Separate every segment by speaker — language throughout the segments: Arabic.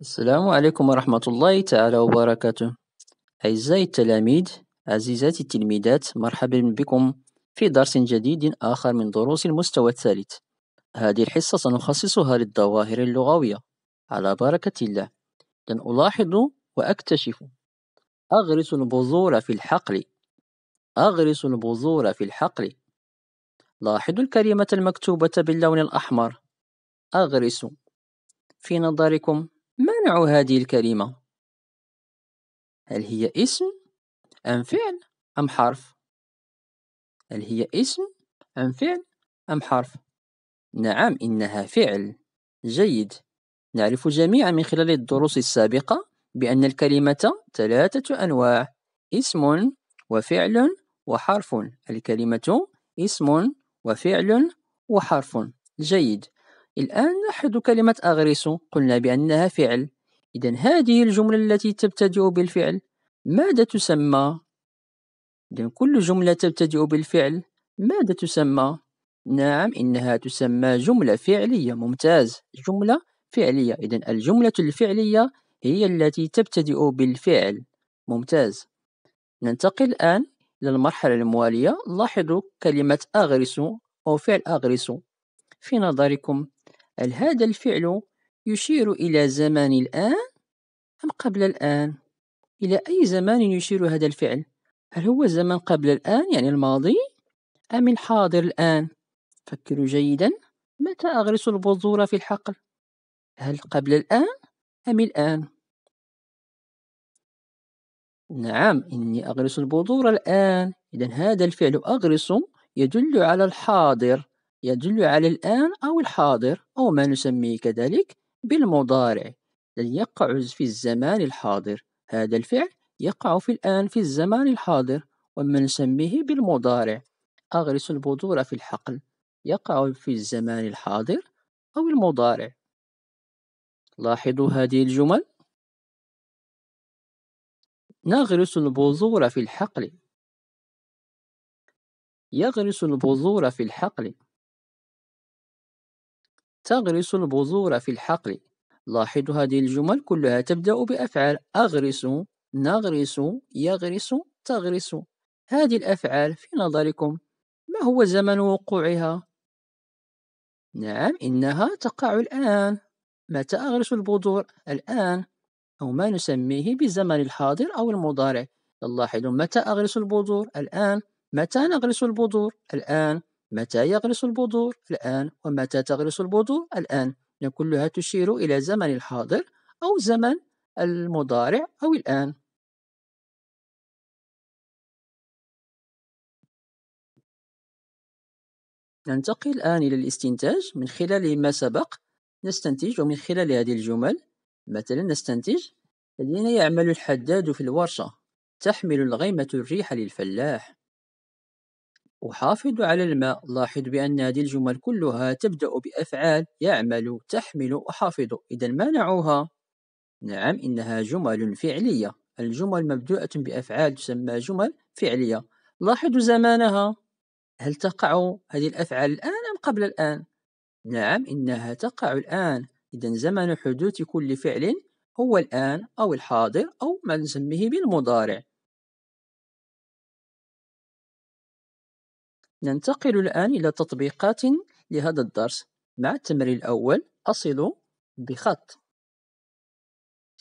Speaker 1: السلام عليكم ورحمة الله تعالى وبركاته أعزائي التلاميذ عزيزاتي التلميذات مرحبا بكم في درس جديد آخر من دروس المستوى الثالث هذه الحصة سنخصصها للظواهر اللغوية على بركة الله لن ألاحظ وأكتشف أغرس البذور في الحقل أغرس البذور في الحقل لاحظوا الكلمة المكتوبة باللون الأحمر أغرس في نظركم هذه الكلمة؟ هل هي اسم
Speaker 2: أم فعل أم حرف؟ هل هي اسم أم فعل
Speaker 1: أم حرف؟ نعم إنها فعل جيد نعرف جميعا من خلال الدروس السابقة بأن الكلمة ثلاثة أنواع اسم وفعل وحرف الكلمة اسم وفعل وحرف جيد الآن نحد كلمة أغرس قلنا بأنها فعل إذا هذه الجملة التي تبتدئ بالفعل ماذا تسمى؟ إذا كل جملة تبتدئ بالفعل ماذا تسمى؟ نعم إنها تسمى جملة فعلية ممتاز جملة فعلية إذا الجملة الفعلية هي التي تبتدئ بالفعل ممتاز ننتقل الآن إلى المرحلة الموالية لاحظوا كلمة أغرس أو فعل أغرس في نظركم هل هذا الفعل يشير إلى زمان الآن أم قبل الآن؟ إلى أي زمان يشير هذا الفعل؟ هل هو الزمن قبل الآن يعني الماضي؟ أم الحاضر الآن؟ فكروا جيدا متى أغرس البذور في الحقل؟ هل قبل الآن أم الآن؟ نعم إني أغرس البذور الآن إذا هذا الفعل أغرس يدل على الحاضر يدل على الآن أو الحاضر أو ما نسميه كذلك بالمضارع لن يقع في الزمان الحاضر هذا الفعل يقع في الآن في الزمان الحاضر وما نسميه بالمضارع أغرس البذور في الحقل يقع في الزمان الحاضر أو المضارع
Speaker 2: لاحظوا هذه الجمل نغرس البذور في الحقل يغرس البذور في الحقل
Speaker 1: تغرس البذور في الحقل لاحظوا هذه الجمل كلها تبدأ بأفعال أغرس نغرس يغرس تغرس هذه الأفعال في نظركم ما هو زمن وقوعها؟ نعم إنها تقع الآن متى أغرس البذور؟ الآن أو ما نسميه بزمن الحاضر أو المضارع لاحظوا متى أغرس البذور؟ الآن متى نغرس البذور؟ الآن متى يغرس البذور؟ الآن ومتى تغرس البذور؟ الآن كلها تشير إلى زمن الحاضر أو زمن المضارع أو الآن ننتقل الآن إلى الاستنتاج من خلال ما سبق نستنتج ومن خلال هذه الجمل مثلا نستنتج الذين يعمل الحداد في الورشة تحمل الغيمة الريح للفلاح أحافظ على الماء لاحظ بأن هذه الجمل كلها تبدأ بأفعال يعمل تحمل أحافظ إذا ما نعوها؟ نعم إنها جمل فعلية الجمل مبدوءة بأفعال تسمى جمل فعلية لاحظ زمانها هل تقع هذه الأفعال الآن أم قبل الآن؟ نعم إنها تقع الآن إذا زمن حدوث كل فعل هو الآن أو الحاضر أو ما نسميه بالمضارع
Speaker 2: ننتقل الآن إلى تطبيقات
Speaker 1: لهذا الدرس مع التمرين الأول أصل بخط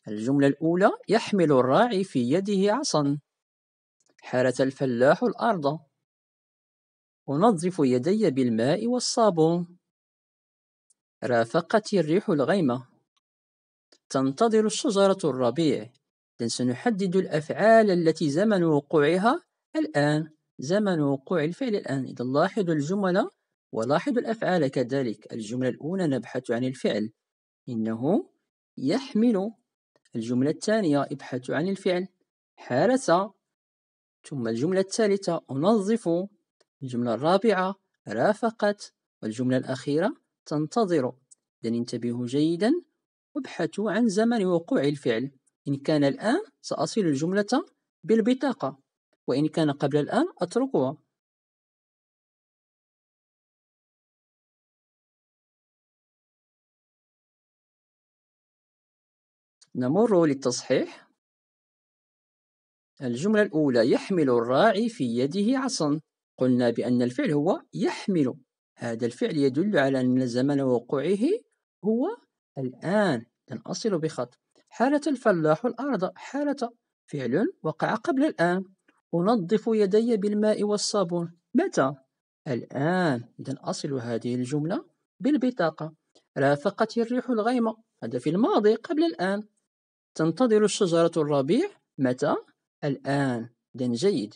Speaker 1: الجملة الأولى يحمل الراعي في يده عصا حرث الفلاح الأرض أنظف يدي بالماء والصابون رافقت الريح الغيمة تنتظر الشجرة الربيع لن سنحدد الأفعال التي زمن وقوعها الآن زمن وقوع الفعل الآن إذا لاحظوا الجمل ولاحظوا الأفعال كذلك الجملة الأولى نبحث عن الفعل إنه يحمل الجملة الثانية ابحث عن الفعل حارس ثم الجملة الثالثة أنظف الجملة الرابعة رافقت والجملة الأخيرة تنتظر إذن انتبهوا جيدا وابحثوا عن زمن وقوع الفعل إن كان الآن سأصل الجملة بالبطاقة وإن كان قبل الآن أتركها نمر للتصحيح الجملة الأولى يحمل الراعي في يده عصا قلنا بأن الفعل هو يحمل هذا الفعل يدل على أن زمن وقوعه هو الآن لنأصل بخط حالة الفلاح الأرض حالة فعل وقع قبل الآن أنظف يدي بالماء والصابون متى؟ الآن إذا أصل هذه الجملة بالبطاقة رافقت الريح الغيمة هذا في الماضي قبل الآن تنتظر الشجرة الربيع متى؟ الآن
Speaker 2: إذا جيد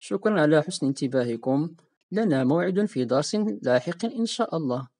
Speaker 2: شكرا على حسن انتباهكم لنا موعد في درس لاحق إن شاء الله